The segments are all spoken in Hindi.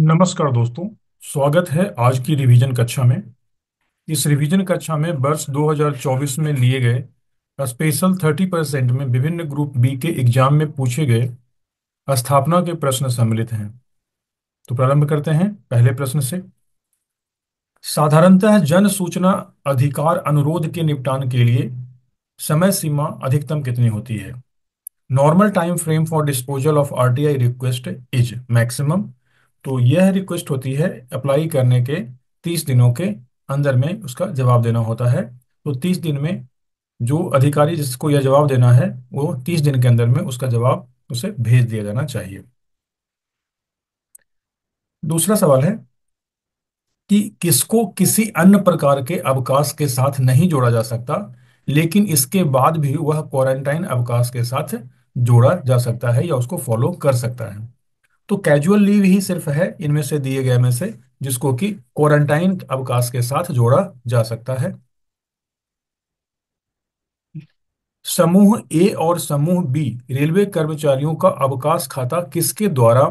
नमस्कार दोस्तों स्वागत है आज की रिवीजन कक्षा में इस रिवीजन कक्षा में वर्ष 2024 में लिए गए स्पेशल 30 परसेंट में विभिन्न ग्रुप बी के एग्जाम में पूछे गए स्थापना के प्रश्न सम्मिलित हैं तो प्रारंभ करते हैं पहले प्रश्न से साधारणतः जन सूचना अधिकार अनुरोध के निपटान के लिए समय सीमा अधिकतम कितनी होती है normal time frame for disposal of RTI request is maximum तो यह रिक्वेस्ट होती है अप्लाई करने के तीस दिनों के अंदर में उसका जवाब देना होता है तो तीस दिन में जो अधिकारी जिसको यह जवाब देना है वो तीस दिन के अंदर में उसका जवाब उसे भेज दिया जाना चाहिए दूसरा सवाल है कि किसको किसी अन्य प्रकार के अवकाश के साथ नहीं जोड़ा जा सकता लेकिन इसके बाद भी वह क्वारंटाइन अवकाश के साथ जोड़ा जा सकता है या उसको फॉलो कर सकता है तो कैजुअल लीव ही सिर्फ है इनमें से दिए गए में से जिसको कि क्वारंटाइन अवकाश के साथ जोड़ा जा सकता है समूह ए और समूह बी रेलवे कर्मचारियों का अवकाश खाता किसके द्वारा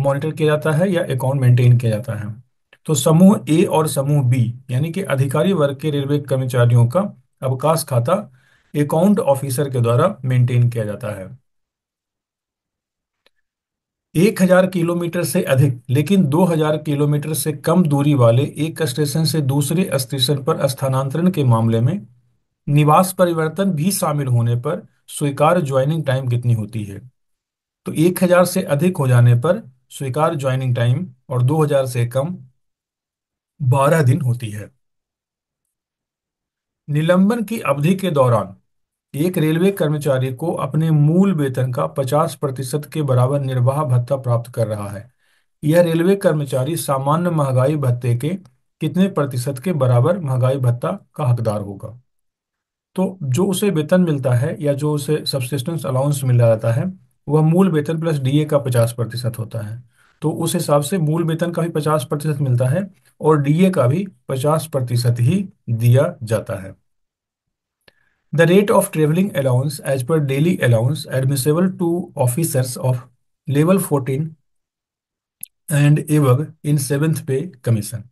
मॉनिटर किया जाता है या अकाउंट मेंटेन किया जाता है तो समूह ए और समूह बी यानी कि अधिकारी वर्ग के रेलवे कर्मचारियों का अवकाश खाता अकाउंट ऑफिसर के द्वारा मेंटेन किया जाता है एक हजार किलोमीटर से अधिक लेकिन दो हजार किलोमीटर से कम दूरी वाले एक स्टेशन से दूसरे स्टेशन पर स्थानांतरण के मामले में निवास परिवर्तन भी शामिल होने पर स्वीकार ज्वाइनिंग टाइम कितनी होती है तो एक हजार से अधिक हो जाने पर स्वीकार ज्वाइनिंग टाइम और दो हजार से कम बारह दिन होती है निलंबन की अवधि के दौरान एक रेलवे कर्मचारी को अपने मूल वेतन का 50 प्रतिशत के बराबर निर्वाह भत्ता प्राप्त कर रहा है यह रेलवे कर्मचारी सामान्य महंगाई भत्ते के कितने प्रतिशत के बराबर महंगाई भत्ता का हकदार होगा तो जो उसे वेतन मिलता है या जो उसे सब्सिस्टेंस अलाउंस मिल जाता है वह मूल वेतन प्लस डीए का पचास प्रतिशत होता है तो उस हिसाब से मूल वेतन का भी पचास प्रतिशत मिलता है और डीए का भी पचास प्रतिशत ही दिया जाता है The rate of travelling allowance as per daily allowance admissible to officers of level 14 and above in seventh pay commission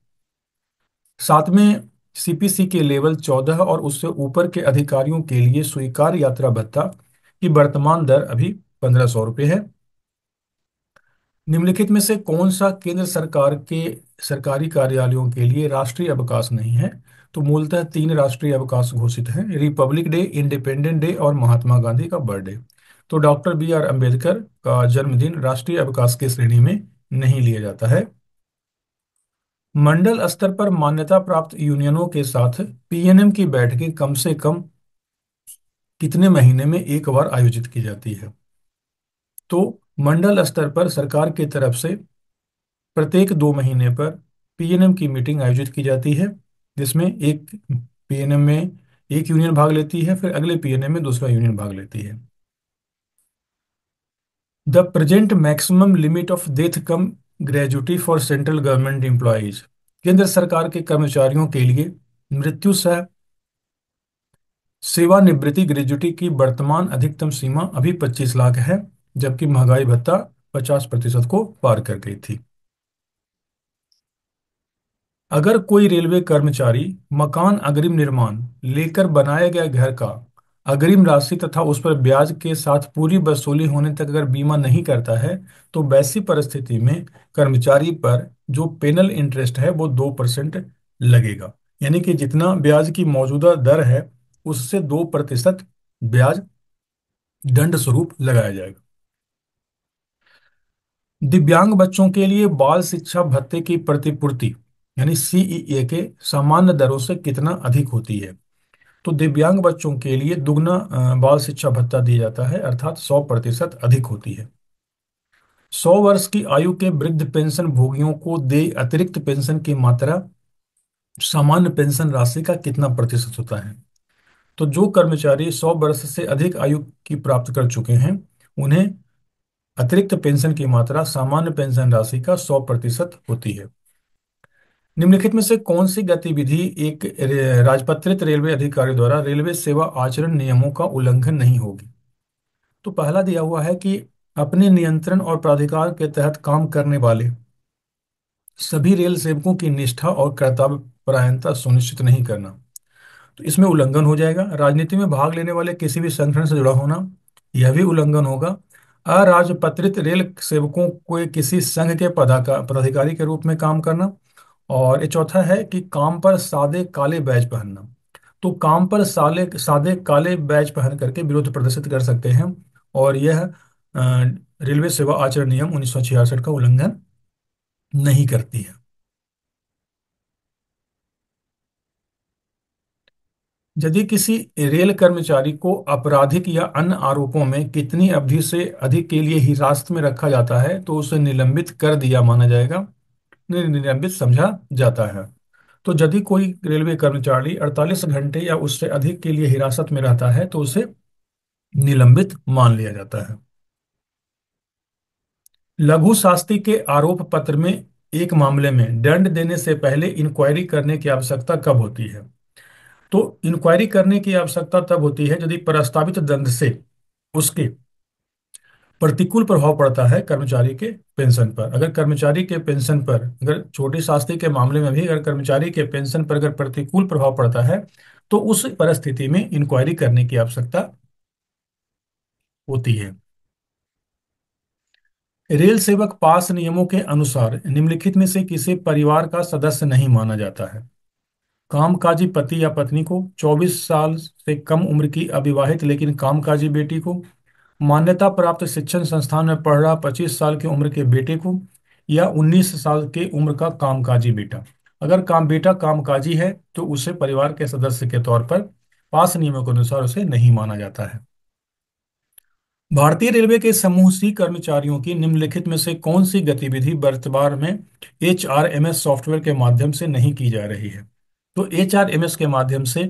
साथ में सीपीसी के लेवल चौदह और उससे ऊपर के अधिकारियों के लिए स्वीकार यात्रा भत्ता की वर्तमान दर अभी पंद्रह सौ रुपये है निम्नलिखित में से कौन सा केंद्र सरकार के सरकारी कार्यालयों के लिए राष्ट्रीय अवकाश नहीं है तो मूलतः तीन राष्ट्रीय अवकाश घोषित हैं रिपब्लिक डे इंडिपेंडेंट डे और महात्मा गांधी का बर्थडे तो डॉक्टर बी आर अम्बेडकर का जन्मदिन राष्ट्रीय अवकाश की श्रेणी में नहीं लिया जाता है मंडल स्तर पर मान्यता प्राप्त यूनियनों के साथ पीएनएम की बैठकें कम से कम कितने महीने में एक बार आयोजित की जाती है तो मंडल स्तर पर सरकार की तरफ से प्रत्येक दो महीने पर पीएनएम की मीटिंग आयोजित की जाती है जिसमें एक पीएनएम में एक यूनियन भाग लेती है फिर अगले पीएनएम में दूसरा यूनियन भाग लेती है the present maximum limit of death cum gratuity for central government employees केंद्र सरकार के कर्मचारियों के लिए मृत्यु सह सेवानिवृत्ति ग्रेजुटी की वर्तमान अधिकतम सीमा अभी 25 लाख है जबकि महंगाई भत्ता 50 प्रतिशत को पार कर गई थी अगर कोई रेलवे कर्मचारी मकान अग्रिम निर्माण लेकर बनाए गए घर का अग्रिम राशि तथा उस पर ब्याज के साथ पूरी वसूली होने तक अगर बीमा नहीं करता है तो वैसी परिस्थिति में कर्मचारी पर जो पेनल इंटरेस्ट है वो दो परसेंट लगेगा यानी कि जितना ब्याज की मौजूदा दर है उससे दो प्रतिशत ब्याज दंड स्वरूप लगाया जाएगा दिव्यांग बच्चों के लिए बाल शिक्षा भत्ते की प्रतिपूर्ति यानी सीईए e के सामान्य दरों से कितना अधिक होती है तो दिव्यांग बच्चों के लिए दुगना बाल शिक्षा भत्ता दिया जाता है अर्थात सौ प्रतिशत अधिक होती है सौ वर्ष की आयु के वृद्ध पेंशन भोगियों को दे अतिरिक्त पेंशन की मात्रा सामान्य पेंशन राशि का कितना प्रतिशत होता है तो जो कर्मचारी सौ वर्ष से अधिक आयु की प्राप्त कर चुके हैं उन्हें अतिरिक्त पेंशन की मात्रा सामान्य पेंशन राशि का सौ प्रतिशत होती है निम्नलिखित में से कौन सी गतिविधि एक राजपत्रित रेलवे अधिकारी द्वारा रेलवे सेवा आचरण नियमों का उल्लंघन नहीं होगी तो पहला दिया हुआ है कि अपने नियंत्रण और प्राधिकार के तहत काम करने वाले सभी रेल सेवकों की निष्ठा और कर्तव्य परायणता सुनिश्चित नहीं करना तो इसमें उल्लंघन हो जाएगा राजनीति में भाग लेने वाले किसी भी संगठन से जुड़ा होना यह भी उल्लंघन होगा अराजपत्रित रेल सेवकों को किसी संघ के पदाधिकारी के रूप में काम करना और ये चौथा है कि काम पर सादे काले बैज पहनना तो काम पर साले सादे काले बैज पहन करके विरोध प्रदर्शित कर सकते हैं और यह रेलवे सेवा आचरण नियम उन्नीस सौ छियासठ का उल्लंघन नहीं करती है यदि किसी रेल कर्मचारी को आपराधिक या अन्य आरोपों में कितनी अवधि से अधिक के लिए हिरासत में रखा जाता है तो उसे निलंबित कर दिया माना जाएगा नहीं नहीं निलंबित समझा जाता है तो यदि कोई रेलवे कर्मचारी 48 घंटे या उससे अधिक के लिए हिरासत में रहता है तो उसे निलंबित मान लिया जाता है लघु शास्ति के आरोप पत्र में एक मामले में दंड देने से पहले इंक्वायरी करने की आवश्यकता कब होती है तो इंक्वायरी करने की आवश्यकता तब होती है यदि प्रस्तावित दंड से उसके प्रतिकूल प्रभाव पड़ता है कर्मचारी के पेंशन पर अगर कर्मचारी के पेंशन पर अगर छोटी शास्त्री के मामले में भी अगर कर्मचारी के पेंशन पर अगर प्रतिकूल प्रभाव पड़ता है तो उस परिस्थिति में इंक्वायरी करने की आवश्यकता होती है रेल सेवक पास नियमों के अनुसार निम्नलिखित में से किसी परिवार का सदस्य नहीं माना जाता है कामकाजी पति या पत्नी को 24 साल से कम उम्र की अविवाहित लेकिन कामकाजी बेटी को मान्यता प्राप्त शिक्षण संस्थान में पढ़ रहा पच्चीस साल की उम्र के बेटे को या उन्नीस साल के उम्र का कामकाजी बेटा अगर काम बेटा कामकाजी है तो उसे परिवार के सदस्य के तौर पर पास नियमों के अनुसार उसे नहीं माना जाता है भारतीय रेलवे के समूह सी कर्मचारियों की निम्नलिखित में से कौन सी गतिविधि वर्तमान में H R M S software के माध्यम से नहीं की जा रही है तो एच आर एम एस के माध्यम से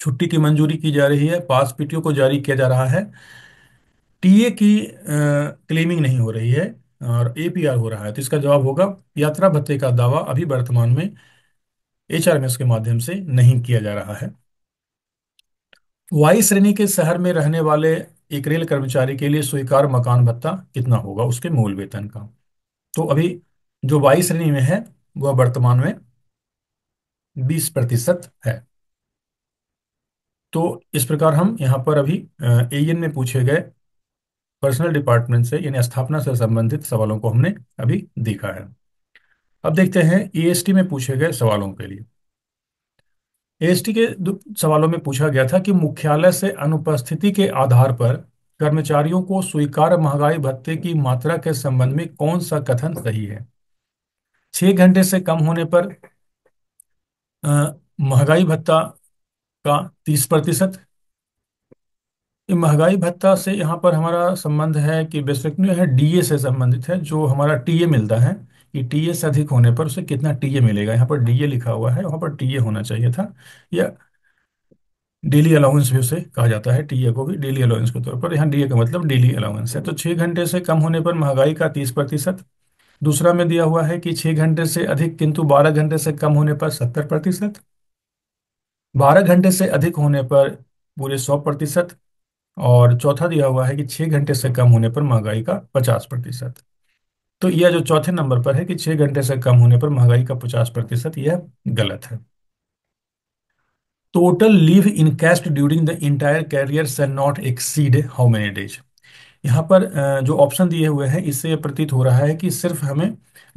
छुट्टी की मंजूरी की जा रही है पास पीटीओ को जारी किया जा रहा है टीए की क्लेमिंग नहीं हो रही है और एपीआर हो रहा है तो इसका जवाब होगा यात्रा भत्ते का दावा अभी वर्तमान में एचआरएमएस के माध्यम से नहीं किया जा रहा है वाई श्रेणी के शहर में रहने वाले एक रेल कर्मचारी के लिए स्वीकार मकान भत्ता कितना होगा उसके मूल वेतन का तो अभी जो वाई श्रेणी में है वह वर्तमान में बीस प्रतिशत है तो इस प्रकार हम यहां पर अभी एएन में पूछे गए पर्सनल डिपार्टमेंट से यानी स्थापना से संबंधित सवालों को हमने अभी देखा है अब देखते हैं ईएसटी e में पूछे गए सवालों के लिए एएसटी e के सवालों में पूछा गया था कि मुख्यालय से अनुपस्थिति के आधार पर कर्मचारियों को स्वीकार महंगाई भत्ते की मात्रा के संबंध में कौन सा कथन सही है छह घंटे से कम होने पर महंगाई भत्ता का तीस प्रतिशत महंगाई भत्ता से यहाँ पर हमारा संबंध है कि बेसिकली है डीए से संबंधित है जो हमारा टीए मिलता है कि टीए से अधिक होने पर उसे कितना टीए मिलेगा यहाँ पर डीए लिखा हुआ है वहाँ पर टीए होना चाहिए था या डेली अलाउंस भी उसे कहा जाता है टीए को भी डेली अलाउंस के तौर पर यहाँ डीए का मतलब डेली अलाउंस है तो छः घंटे से कम होने पर महंगाई का तीस प्रतिशत दूसरा में दिया हुआ है कि छः घंटे से अधिक किंतु बारह घंटे से कम होने पर सत्तर प्रतिशत बारह घंटे से अधिक होने पर पूरे सौ प्रतिशत और चौथा दिया हुआ है कि छह घंटे से कम होने पर महंगाई का पचास प्रतिशत तो यह जो चौथे नंबर पर है कि छह घंटे से कम होने पर महंगाई का पचास प्रतिशत यह गलत है total leave encashed during the entire career shall not exceed how many days यहाँ पर जो ऑप्शन दिए हुए हैं इससे प्रतीत हो रहा है कि सिर्फ हमें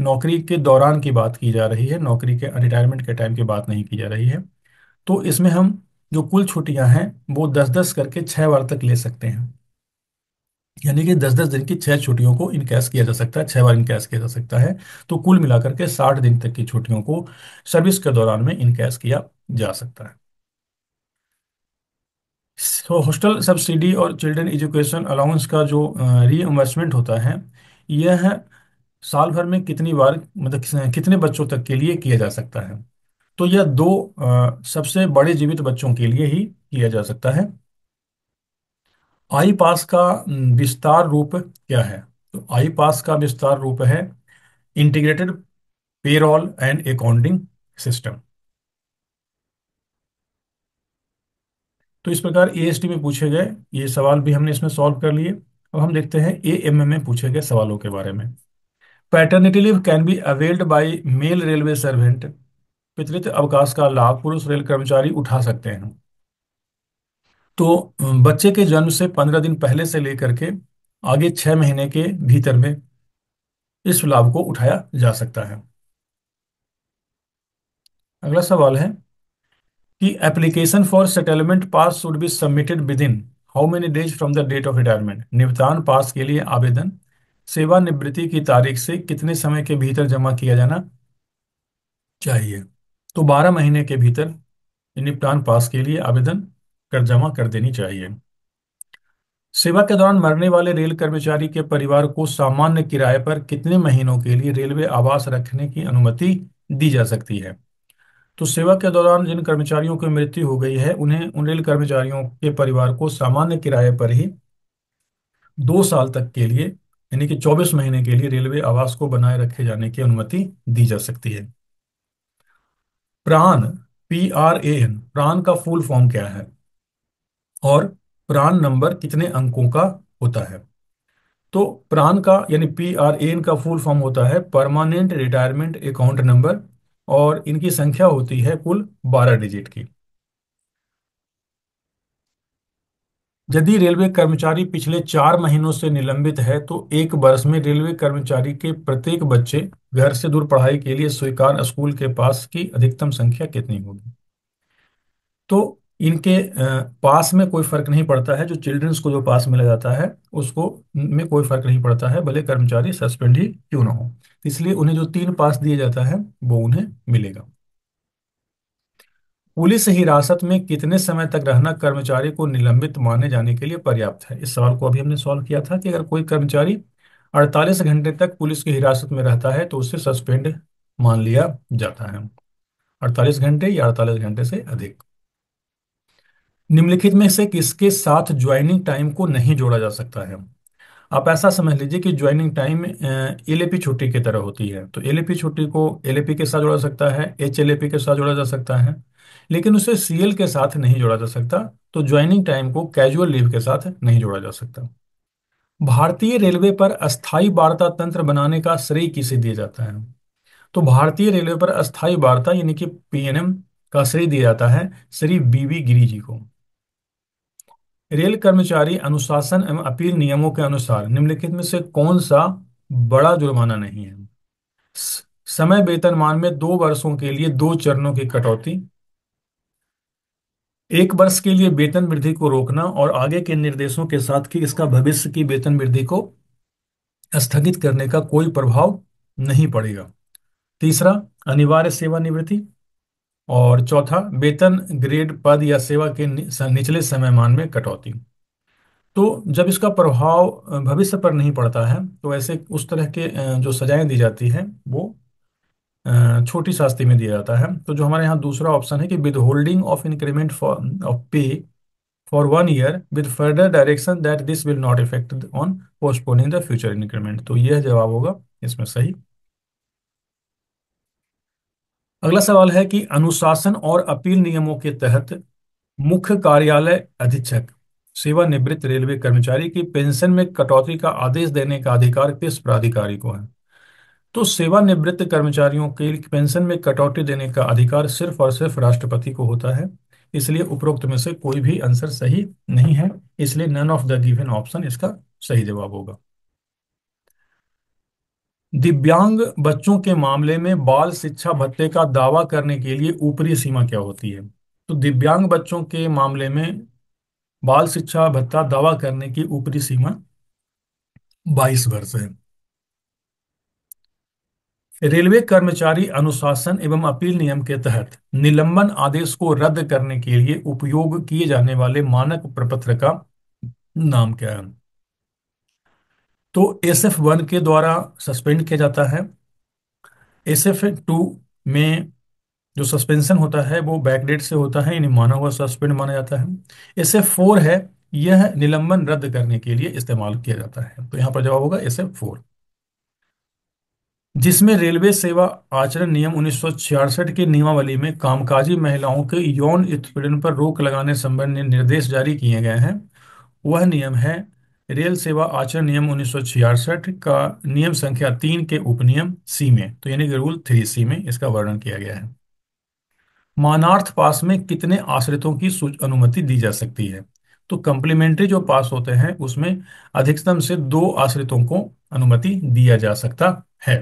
नौकरी के दौरान की बात की जा रही है नौकरी के रिटायरमेंट के टाइम की बात नहीं की जा रही है तो इसमें हम जो कुल छुट्टियां हैं वो दस दस करके छह बार तक ले सकते हैं यानी कि दस दस दिन की छह छुट्टियों को इनकैश किया जा सकता है छह बार इनकैश किया जा सकता है तो कुल मिलाकर के साठ दिन तक की छुट्टियों को सर्विस के दौरान में इनकैश किया जा सकता है तो हॉस्टल सब्सिडी और चिल्ड्रन एजुकेशन अलाउंस का जो री इन्वेस्टमेंट होता है यह साल भर में कितनी बार मतलब कितने बच्चों तक के लिए किया जा सकता है तो यह दो आ, सबसे बड़े जीवित बच्चों के लिए ही किया जा सकता है आई पास का विस्तार रूप क्या है तो आई पास का विस्तार रूप है integrated payroll and accounting system तो इस प्रकार ए में पूछे गए ये सवाल भी हमने इसमें सॉल्व कर लिए अब हम देखते हैं एम में पूछे गए सवालों के बारे में paternity leave can be availed by male railway servant वितरित अवकाश का लाभ पुरुष रेल कर्मचारी उठा सकते हैं तो बच्चे के जन्म से पंद्रह दिन पहले से लेकर के आगे छह महीने के भीतर में इस लाभ को उठाया जा सकता है अगला सवाल है कि application for settlement pass should be submitted within how many days from the date of retirement निवतान पास के लिए आवेदन सेवानिवृत्ति की तारीख से कितने समय के भीतर जमा किया जाना चाहिए तो बारह महीने के भीतर निपटान पास के लिए आवेदन कर जमा कर देनी चाहिए सेवा के दौरान मरने वाले रेल कर्मचारी के परिवार को सामान्य किराए पर कितने महीनों के लिए रेलवे आवास रखने की अनुमति दी जा सकती है तो सेवा के दौरान जिन कर्मचारियों की मृत्यु हो गई है उन्हें उन रेल कर्मचारियों के परिवार को सामान्य किराए पर ही दो साल तक के लिए यानी कि 24 महीने के लिए रेलवे आवास को बनाए रखे जाने की अनुमति दी जा सकती है प्राण पी आर ए एन प्राण का फुल फॉर्म क्या है और प्राण नंबर कितने अंकों का होता है तो प्राण का यानी पी आर ए एन का फुल फॉर्म होता है परमानेंट रिटायरमेंट अकाउंट नंबर और इनकी संख्या होती है कुल बारह डिजिट की यदि रेलवे कर्मचारी पिछले चार महीनों से निलंबित है तो एक वर्ष में रेलवे कर्मचारी के प्रत्येक बच्चे घर से दूर पढ़ाई के लिए स्वीकार स्कूल के पास की अधिकतम संख्या कितनी होगी तो इनके पास में कोई फर्क नहीं पड़ता है जो चिल्ड्रंस को जो पास मिला जाता है उसको में कोई फर्क नहीं पड़ता है भले कर्मचारी सस्पेंड ही क्यों ना हो इसलिए उन्हें जो तीन पास दिए जाता है वो उन्हें मिलेगा पुलिस हिरासत में कितने समय तक रहना कर्मचारी को निलंबित माने जाने के लिए पर्याप्त है इस सवाल को अभी हमने सॉल्व किया था कि अगर कोई कर्मचारी 48 घंटे तक पुलिस की हिरासत में रहता है तो उसे सस्पेंड मान लिया जाता है 48 घंटे या अड़तालीस घंटे से अधिक निम्नलिखित में से किसके साथ ज्वाइनिंग टाइम को नहीं जोड़ा जा सकता है आप ऐसा समझ लीजिए कि ज्वाइनिंग टाइम एलएपी छुट्टी की तरह होती है तो एलएपी छुट्टी को एलएपी के साथ जोड़ा सकता है एच के साथ जोड़ा जा सकता है लेकिन उसे सीएल के साथ नहीं जोड़ा जा सकता तो ज्वाइनिंग टाइम को कैजुअल लीव के साथ नहीं जोड़ा जा सकता भारतीय रेलवे पर अस्थायी वार्ता तंत्र बनाने का श्रेय किसे दिया जाता है तो भारतीय रेलवे पर अस्थायी वार्ता यानी कि पीएनएम का श्रेय दिया जाता है श्री बीवी गिरी जी को रेल कर्मचारी अनुशासन एवं अपील नियमों के अनुसार निम्नलिखित में से कौन सा बड़ा जुर्माना नहीं है समय वेतनमान में दो वर्षों के लिए दो चरणों की कटौती एक वर्ष के लिए वेतन वृद्धि को रोकना और आगे के निर्देशों के साथ कि इसका भविष्य की वेतन वृद्धि को स्थगित करने का कोई प्रभाव नहीं पड़ेगा तीसरा अनिवार्य सेवानिवृत्ति और चौथा वेतन ग्रेड पद या सेवा के निचले समयमान में कटौती तो जब इसका प्रभाव भविष्य पर नहीं पड़ता है तो ऐसे उस तरह के जो सजाएं दी जाती हैं वो छोटी शास्ति में दिया जाता है तो जो हमारे यहाँ दूसरा ऑप्शन है कि withholding of increment of pay for one year with further direction that this will not effect on postponing the future increment तो यह जवाब होगा इसमें सही अगला सवाल है कि अनुशासन और अपील नियमों के तहत मुख्य कार्यालय अधीक्षक सेवानिवृत्त रेलवे कर्मचारी की पेंशन में कटौती का आदेश देने का अधिकार किस प्राधिकारी को है तो सेवानिवृत्त कर्मचारियों के पेंशन में कटौती देने का अधिकार सिर्फ और सिर्फ राष्ट्रपति को होता है इसलिए उपरोक्त में से कोई भी आंसर सही नहीं है इसलिए none of the given option इसका सही जवाब होगा दिव्यांग बच्चों के मामले में बाल शिक्षा भत्ते का दावा करने के लिए ऊपरी सीमा क्या होती है तो दिव्यांग बच्चों के मामले में बाल शिक्षा भत्ता दावा करने की ऊपरी सीमा बाईस वर्ष है रेलवे कर्मचारी अनुशासन एवं अपील नियम के तहत निलंबन आदेश को रद्द करने के लिए उपयोग किए जाने वाले मानक प्रपत्र का नाम क्या है तो एस एफ वन के द्वारा सस्पेंड किया जाता है एस एफ टू में जो सस्पेंशन होता है वो बैकडेट से होता है यानी माना हुआ सस्पेंड माना जाता है एस एफ फोर है यह निलंबन रद्द करने के लिए इस्तेमाल किया जाता है तो यहां पर जवाब होगा एस एफ फोर जिसमें रेलवे सेवा आचरण नियम उन्नीस की नियमावली में कामकाजी महिलाओं के यौन उत्पीड़न पर रोक लगाने संबंधी निर्देश जारी किए गए हैं वह नियम है रेल सेवा आचरण नियम उन्नीस का नियम संख्या तीन के उपनियम सी में तो यानी कि रूल थ्री सी में इसका वर्णन किया गया है मानार्थ पास में कितने आश्रितों की अनुमति दी जा सकती है तो कंप्लीमेंट्री जो पास होते हैं उसमें अधिकतम से दो आश्रितों को अनुमति दिया जा सकता है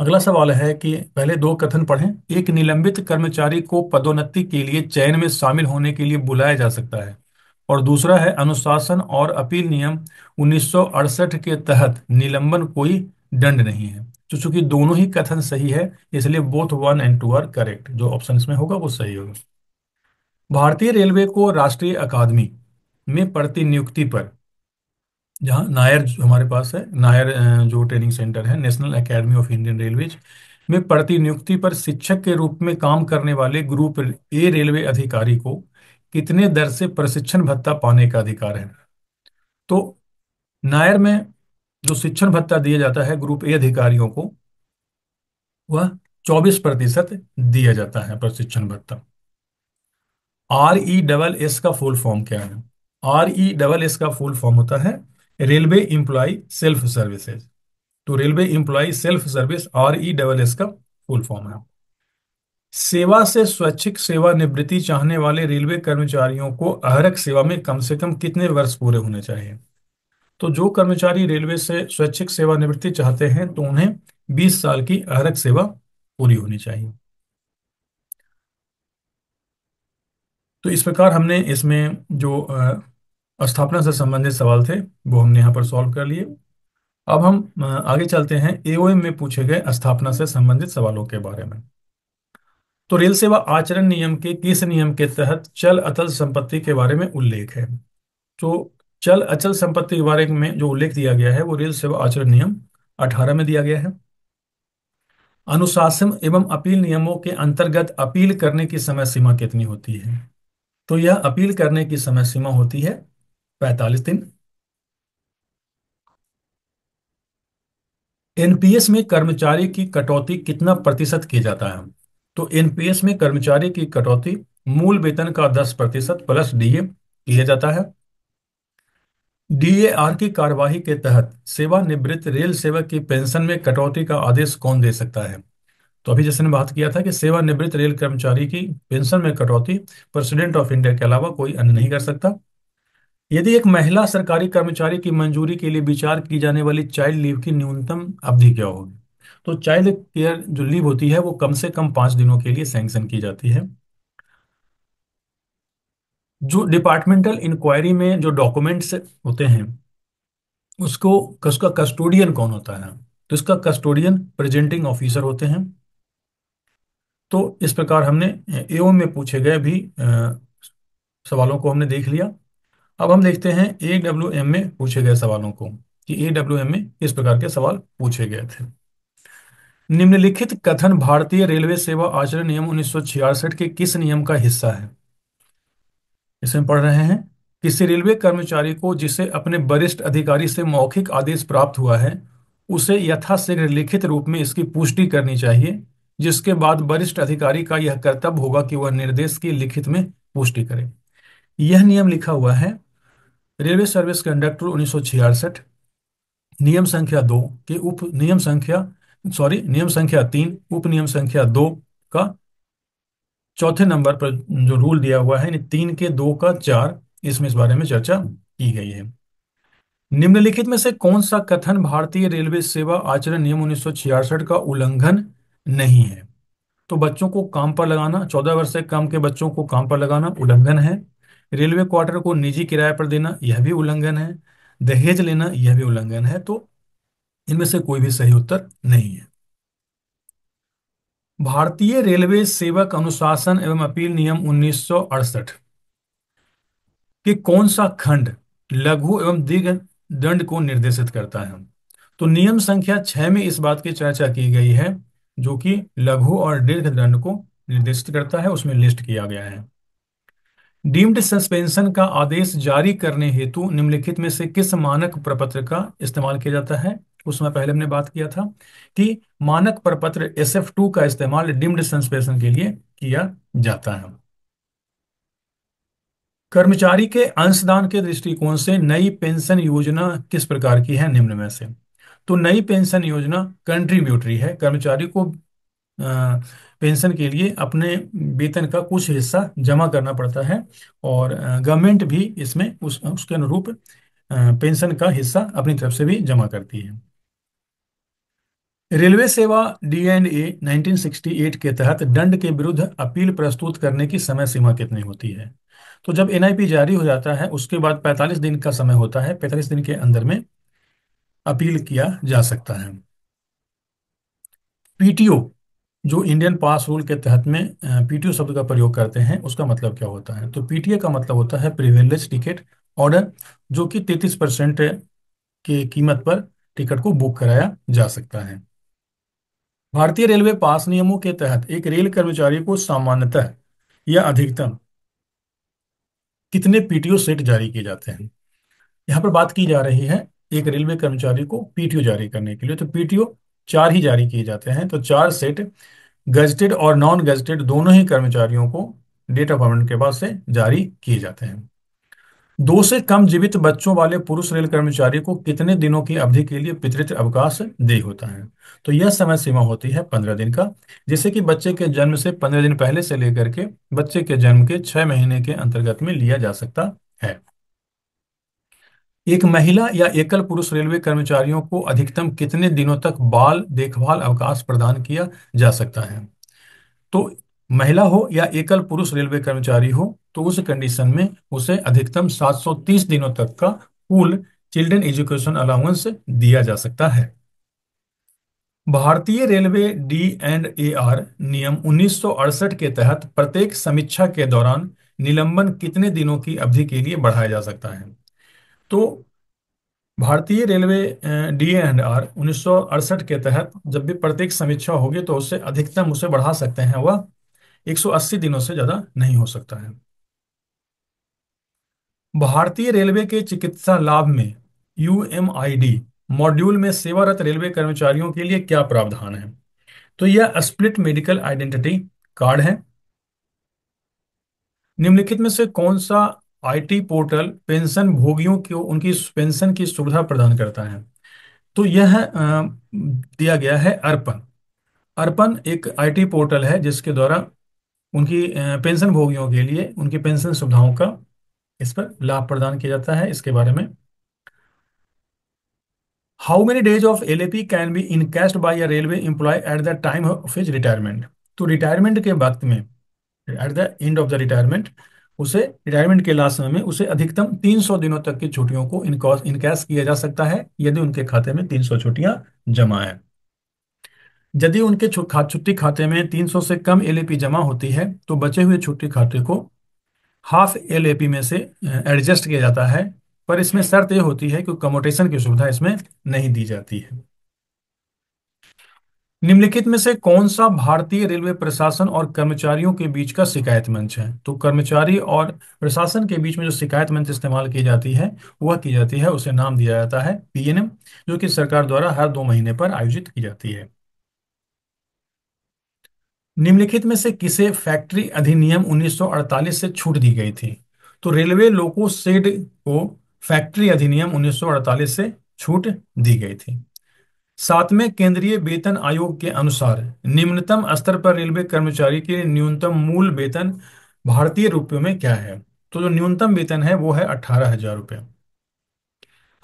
अगला सवाल है कि पहले दो कथन पढ़ें एक निलंबित कर्मचारी को पदोन्नति के लिए चयन में शामिल होने के लिए बुलाया जा सकता है और दूसरा है अनुशासन और अपील नियम उन्नीस के तहत निलंबन कोई दंड नहीं है तो चूंकि दोनों ही कथन सही है इसलिए both one and two are correct जो ऑप्शन इसमें होगा वो सही होगा भारतीय रेलवे को राष्ट्रीय अकादमी में प्रतिनियुक्ति पर जहाँ नायर हमारे पास है नायर जो ट्रेनिंग सेंटर है national academy of Indian railways में प्रतिनियुक्ति पर शिक्षक के रूप में काम करने वाले ग्रुप ए रेलवे अधिकारी को कितने दर से प्रशिक्षण भत्ता पाने का अधिकार है तो नायर में जो शिक्षण भत्ता दिया जाता है ग्रुप ए अधिकारियों को वह 24 प्रतिशत दिया जाता है प्रशिक्षण भत्ता आर ई डबल एस का फुल फॉर्म क्या है आर ई डबल एस का फुल फॉर्म होता है रेलवे इंप्लॉय सेल्फ सर्विसेज तो railway employee self service R E double S का फुल फॉर्म है सेवा से स्वैच्छिक सेवानिवृत्ति चाहने वाले रेलवे कर्मचारियों को अहरक सेवा में कम से कम कितने वर्ष पूरे होने चाहिए तो जो कर्मचारी रेलवे से स्वैच्छिक सेवानिवृत्ति चाहते हैं तो उन्हें 20 साल की अहरक सेवा पूरी होनी चाहिए तो इस प्रकार हमने इसमें जो स्थापना से संबंधित सवाल थे वो हमने यहाँ पर सॉल्व कर लिए अब हम आगे चलते हैं एओएम में पूछे गए स्थापना से संबंधित सवालों के बारे में तो रेल सेवा आचरण नियम के किस नियम के तहत चल अचल संपत्ति के बारे में उल्लेख है तो चल अचल संपत्ति के बारे में जो उल्लेख दिया गया है वो रेल सेवा आचरण नियम 18 में दिया गया है अनुशासन एवं अपील नियमों के अंतर्गत अपील करने की समय सीमा कितनी होती है तो यह अपील करने की समय सीमा होती है पैंतालीस दिन एनपीएस में कर्मचारी की कटौती कितना प्रतिशत किया जाता है तो एनपीएस में कर्मचारी की कटौती मूल वेतन का दस प्रतिशत प्लस डीए किया जाता है डीएआर की कार्यवाही के तहत सेवानिवृत्त रेल सेवक की पेंशन में कटौती का आदेश कौन दे सकता है तो अभी जैसे ने बात किया था कि सेवानिवृत्त रेल कर्मचारी की पेंशन में कटौती प्रेसिडेंट ऑफ इंडिया के अलावा कोई अन्य नहीं कर सकता यदि एक महिला सरकारी कर्मचारी की मंजूरी के लिए विचार की जाने वाली चाइल्ड लीव की न्यूनतम अवधि क्या होगी तो चाइल्ड केयर जो लीव होती है वो कम से कम पांच दिनों के लिए सैंक्शन की जाती है जो डिपार्टमेंटल इंक्वायरी में जो डॉक्यूमेंट्स होते हैं उसको उसका कस्टोडियन कौन होता है तो इसका कस्टोडियन प्रेजेंटिंग ऑफिसर होते हैं तो इस प्रकार हमने एओ में पूछे गए भी आ, सवालों को हमने देख लिया अब हम देखते हैं ए डब्ल्यू एम में पूछे गए सवालों को कि ए डब्ल्यू एम में किस प्रकार के सवाल पूछे गए थे निम्नलिखित कथन भारतीय रेलवे सेवा आचरण नियम उन्नीस के किस नियम का हिस्सा है इसमें पढ़ रहे हैं किसी रेलवे कर्मचारी को जिसे अपने वरिष्ठ अधिकारी से मौखिक आदेश प्राप्त हुआ है उसे यथाशीघ्र लिखित रूप में इसकी पुष्टि करनी चाहिए जिसके बाद वरिष्ठ अधिकारी का यह कर्तव्य होगा कि वह निर्देश की लिखित में पुष्टि करे यह नियम लिखा हुआ है रेलवे सर्विस कंडक्टर उन्नीस नियम संख्या दो के उप नियम संख्या सॉरी नियम संख्या तीन उप नियम संख्या दो का चौथे नंबर पर जो रूल दिया हुआ है तीन के दो का चार इसमें इस बारे में चर्चा की गई है निम्नलिखित में से कौन सा कथन भारतीय रेलवे सेवा आचरण नियम उन्नीस का उल्लंघन नहीं है तो बच्चों को काम पर लगाना चौदह वर्ष से कम के बच्चों को काम पर लगाना उल्लंघन है रेलवे क्वार्टर को निजी किराए पर देना यह भी उल्लंघन है दहेज लेना यह भी उल्लंघन है तो इनमें से कोई भी सही उत्तर नहीं है भारतीय रेलवे सेवक अनुशासन एवं अपील नियम उन्नीस के कौन सा खंड लघु एवं दीर्घ दंड को निर्देशित करता है तो नियम संख्या छह में इस बात की चर्चा की गई है जो कि लघु और दीर्घ दंड को निर्देशित करता है उसमें लिस्ट किया गया है डीम्ड सस्पेंशन का आदेश जारी करने हेतु निम्नलिखित में से किस मानक प्रपत्र का इस्तेमाल किया जाता है उसमें पहले हमने बात किया था कि मानक प्रपत्र एस एफ टू का इस्तेमाल डिम्ड सस्पेंशन के लिए किया जाता है कर्मचारी के अंशदान के दृष्टिकोण से नई पेंशन योजना किस प्रकार की है निम्न में से तो नई पेंशन योजना कंट्रीब्यूटरी है कर्मचारी को पेंशन के लिए अपने वेतन का कुछ हिस्सा जमा करना पड़ता है और गवर्नमेंट भी इसमें उस उसके अनुरूप पेंशन का हिस्सा अपनी तरफ से भी जमा करती है रेलवे सेवा डी एंड ए एट के तहत दंड के विरुद्ध अपील प्रस्तुत करने की समय सीमा कितनी होती है तो जब एनआईपी जारी हो जाता है उसके बाद 45 दिन का समय होता है 45 दिन के अंदर में अपील किया जा सकता है पीटीओ जो इंडियन पास रूल के तहत में पीटीओ शब्द का प्रयोग करते हैं उसका मतलब क्या होता है तो पीटीए का मतलब होता है प्रिविलेज टिकट ऑर्डर जो कि तैतीस परसेंट के कीमत पर टिकट को बुक कराया जा सकता है भारतीय रेलवे पास नियमों के तहत एक रेल कर्मचारी को सामान्यतः या अधिकतम कितने पीटीओ सेट जारी किए जाते हैं यहां पर बात की जा रही है एक रेलवे कर्मचारी को पीटीओ जारी करने के लिए तो पीटीओ चार ही जारी किए जाते हैं तो चार सेट गजटेड और नॉन गजटेड दोनों ही कर्मचारियों को डेट ऑफ बर्थ के बाद से जारी किए जाते हैं दो से कम जीवित बच्चों वाले पुरुष रेल कर्मचारी को कितने दिनों की अवधि के लिए पितृत्व अवकाश दे होता है तो यह समय सीमा होती है पंद्रह दिन का जैसे कि बच्चे के जन्म से पंद्रह दिन पहले से लेकर के बच्चे के जन्म के छह महीने के अंतर्गत में लिया जा सकता है एक महिला या एकल पुरुष रेलवे कर्मचारियों को अधिकतम कितने दिनों तक बाल देखभाल अवकाश प्रदान किया जा सकता है तो महिला हो या एकल पुरुष रेलवे कर्मचारी हो तो उस कंडीशन में उसे अधिकतम 730 दिनों तक का कुल चिल्ड्रन एजुकेशन अलाउंस दिया जा सकता है भारतीय railway D and A R नियम उन्नीस के तहत प्रत्येक समीक्षा के दौरान निलंबन कितने दिनों की अवधि के लिए बढ़ाया जा सकता है तो भारतीय रेलवे डी एंड आर उन्नीस के तहत जब भी प्रत्येक समीक्षा होगी तो उससे अधिकतम उसे बढ़ा सकते हैं वह 180 दिनों से ज्यादा नहीं हो सकता है भारतीय रेलवे के चिकित्सा लाभ में यूएमआईडी मॉड्यूल में सेवारत रेलवे कर्मचारियों के लिए क्या प्रावधान है तो यह स्प्लिट मेडिकल आइडेंटिटी कार्ड है निम्नलिखित में से कौन सा आईटी पोर्टल पेंशन भोगियों को उनकी पेंशन की सुविधा प्रदान करता है तो यह दिया गया है अर्पण अर्पण एक आईटी पोर्टल है जिसके द्वारा उनकी पेंशन भोगियों के लिए उनकी पेंशन सुविधाओं का इस पर लाभ प्रदान किया जाता है इसके बारे में how many days of L can be encashed by a railway employee at the time of his retirement तो रिटायरमेंट के वक्त में at the end of the retirement उसे रिटायरमेंट के लास्ट समय में उसे अधिकतम 300 दिनों तक की छुट्टियों को इनकैश किया जा सकता है यदि उनके खाते में 300 छुट्टियां जमा है यदि उनके छुट्टी खाते में 300 से कम एल जमा होती है तो बचे हुए छुट्टी खाते को हाफ एल में से एडजस्ट किया जाता है पर इसमें शर्त यह होती है कि कमोटेशन की सुविधा इसमें नहीं दी जाती है निम्नलिखित में से कौन सा भारतीय रेलवे प्रशासन और कर्मचारियों के बीच का शिकायत मंच है तो कर्मचारी और प्रशासन के बीच में जो शिकायत मंच इस्तेमाल की जाती है वह की जाती है उसे नाम दिया जाता है पीएनएम जो कि सरकार द्वारा हर दो महीने पर आयोजित की जाती है निम्नलिखित में से किसे फैक्ट्री अधिनियम 1948 से छूट दी गई थी तो रेलवे लोको सेड को फैक्ट्री अधिनियम 1948 से छूट दी गई थी सातवें केंद्रीय वेतन आयोग के अनुसार निम्नतम स्तर पर रेलवे कर्मचारी के न्यूनतम मूल वेतन भारतीय रुपयों में क्या है तो जो न्यूनतम वेतन है वो है अठारह हजार रुपये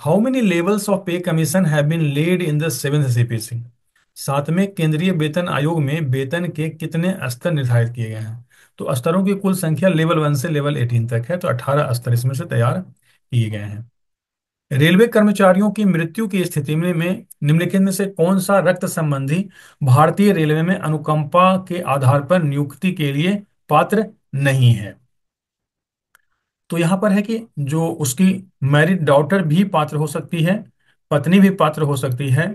how many levels of pay commission have been laid in the seventh CPC सातवें केंद्रीय वेतन आयोग में वेतन के कितने स्तर निर्धारित किए गए हैं तो स्तरों की कुल संख्या लेवल वन से लेवल एटीन तक है तो अठारह स्तर इसमें से तैयार किए गए हैं रेलवे कर्मचारियों की मृत्यु की स्थिति में, में निम्नलिखित में से कौन सा रक्त संबंधी भारतीय रेलवे में अनुकंपा के आधार पर नियुक्ति के लिए पात्र नहीं है तो यहां पर है कि जो उसकी मैरिड डॉटर भी पात्र हो सकती है पत्नी भी पात्र हो सकती है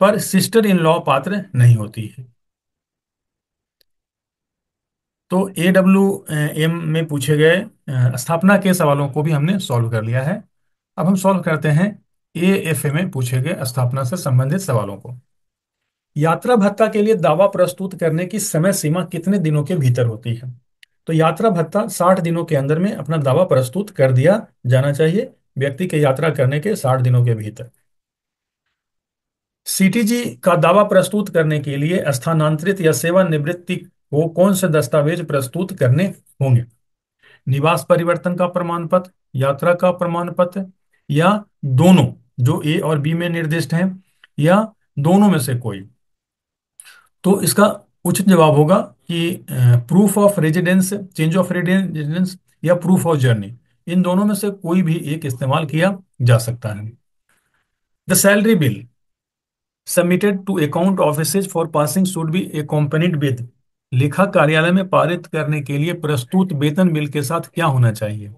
पर सिस्टर इन लॉ पात्र नहीं होती है तो ए डब्ल्यू एम में पूछे गए स्थापना के सवालों को भी हमने सॉल्व कर लिया है अब हम सॉल्व करते हैं ए एफ ए में पूछे गए स्थापना से संबंधित सवालों को यात्रा भत्ता के लिए दावा प्रस्तुत करने की समय सीमा कितने दिनों के भीतर होती है तो यात्रा भत्ता साठ दिनों के अंदर में अपना दावा प्रस्तुत कर दिया जाना चाहिए व्यक्ति के यात्रा करने के साठ दिनों के भीतर सीटीजी का दावा प्रस्तुत करने के लिए स्थानांतरित या सेवानिवृत्ति को कौन से दस्तावेज प्रस्तुत करने होंगे निवास परिवर्तन का प्रमाण पत्र यात्रा का प्रमाण पत्र या दोनों जो ए और बी में निर्दिष्ट हैं या दोनों में से कोई तो इसका उचित जवाब होगा कि proof of residence change of residence या प्रूफ ऑफ जर्नी इन दोनों में से कोई भी एक इस्तेमाल किया जा सकता है the salary bill submitted to account office for passing should be a accompanied with लेखा कार्यालय में पारित करने के लिए प्रस्तुत वेतन बिल के साथ क्या होना चाहिए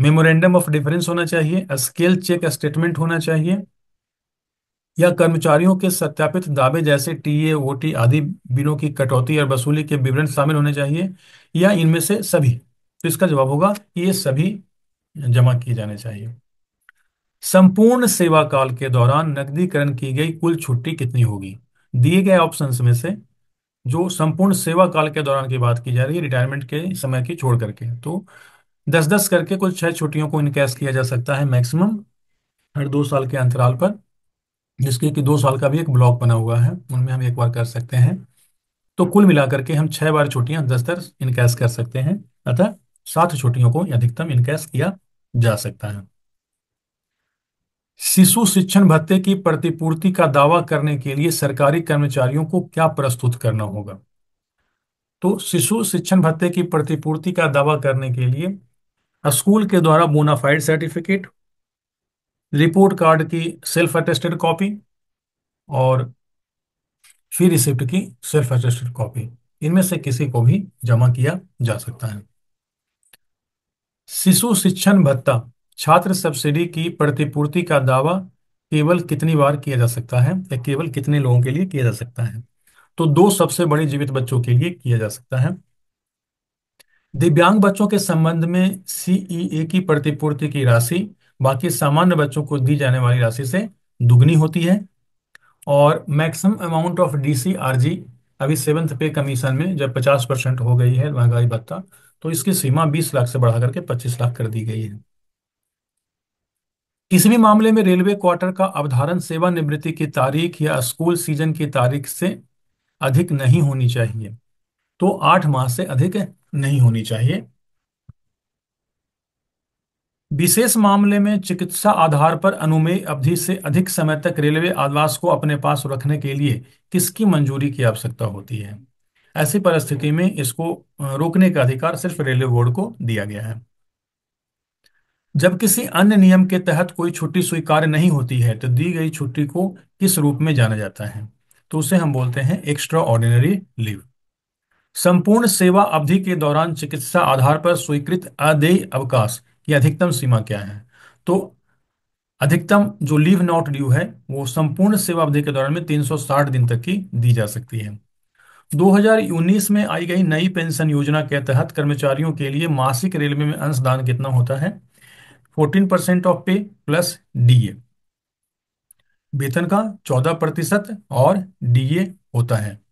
मेमोरेंडम ऑफ डिफरेंस होना चाहिए स्केल चेक स्टेटमेंट होना चाहिए या कर्मचारियों के सत्यापित दावे जैसे टीए ओटी आदि बिलों की कटौती और वसूली के विवरण शामिल होने चाहिए या इनमें से सभी तो इसका जवाब होगा कि ये सभी जमा किए जाने चाहिए संपूर्ण सेवा काल के दौरान नकदीकरण की गई कुल छुट्टी कितनी होगी दिए गए ऑप्शंस में से जो संपूर्ण सेवा काल के दौरान की बात की जा रही है रिटायरमेंट के समय की छोड़ करके तो दस दस करके कुछ छह छुट्टियों को इनकैश किया जा सकता है मैक्सिमम हर दो साल के अंतराल पर जिसके कि दो साल का भी एक ब्लॉक बना हुआ है उनमें हम एक बार कर सकते हैं तो कुल मिलाकर के हम छह बार छुट्टियां दस दस इनकैश कर सकते हैं अतः सात छुट्टियों को अधिकतम इनकैश किया जा सकता है शिशु शिक्षण भत्ते की प्रतिपूर्ति का दावा करने के लिए सरकारी कर्मचारियों को क्या प्रस्तुत करना होगा तो शिशु शिक्षण भत्ते की प्रतिपूर्ति का दावा करने के लिए स्कूल के द्वारा बोनाफाइड सर्टिफिकेट रिपोर्ट कार्ड की सेल्फ अटेस्टेड कॉपी और फी रिसिप्ट की सेल्फ अटेस्टेड कॉपी इनमें से किसी को भी जमा किया जा सकता है शिशु शिक्षण भत्ता छात्र सब्सिडी की प्रतिपूर्ति का दावा केवल कितनी बार किया जा सकता है या केवल कितने लोगों के लिए किया जा सकता है तो दो सबसे बड़े जीवित बच्चों के लिए किया जा सकता है दिव्यांग बच्चों के संबंध में सीईए e की प्रतिपूर्ति की राशि बाकी सामान्य बच्चों को दी जाने वाली राशि से दुगनी होती है और मैक्सिमम अमाउंट ऑफ डीसीआरजी अभी सेवंथ पे कमीशन में जब पचास परसेंट हो गई है महंगाई भत्ता तो इसकी सीमा बीस लाख से बढ़ा करके पच्चीस लाख कर दी गई है किसी भी मामले में रेलवे क्वार्टर का अवधारण सेवानिवृत्ति की तारीख या स्कूल सीजन की तारीख से अधिक नहीं होनी चाहिए तो आठ माह से अधिक नहीं होनी चाहिए विशेष मामले में चिकित्सा आधार पर अनुमेय अवधि से अधिक समय तक रेलवे आवास को अपने पास रखने के लिए किसकी मंजूरी की आवश्यकता होती है ऐसी परिस्थिति में इसको रोकने का अधिकार सिर्फ रेलवे बोर्ड को दिया गया है जब किसी अन्य नियम के तहत कोई छुट्टी स्वीकार्य नहीं होती है तो दी गई छुट्टी को किस रूप में जाना जाता है तो उसे हम बोलते हैं एक्स्ट्रा ऑर्डिनरी लीव संपूर्ण सेवा अवधि के दौरान चिकित्सा आधार पर स्वीकृत अदेय अवकाश की अधिकतम सीमा क्या है तो अधिकतम जो लीव नॉट ड्यू है वो संपूर्ण सेवा अवधि के दौरान में 360 दिन तक की दी जा सकती है 2019 में आई गई नई पेंशन योजना के तहत कर्मचारियों के लिए मासिक रेलवे में अंशदान कितना होता है 14 percent of pay plus DA वेतन का 14 प्रतिशत और डीए होता है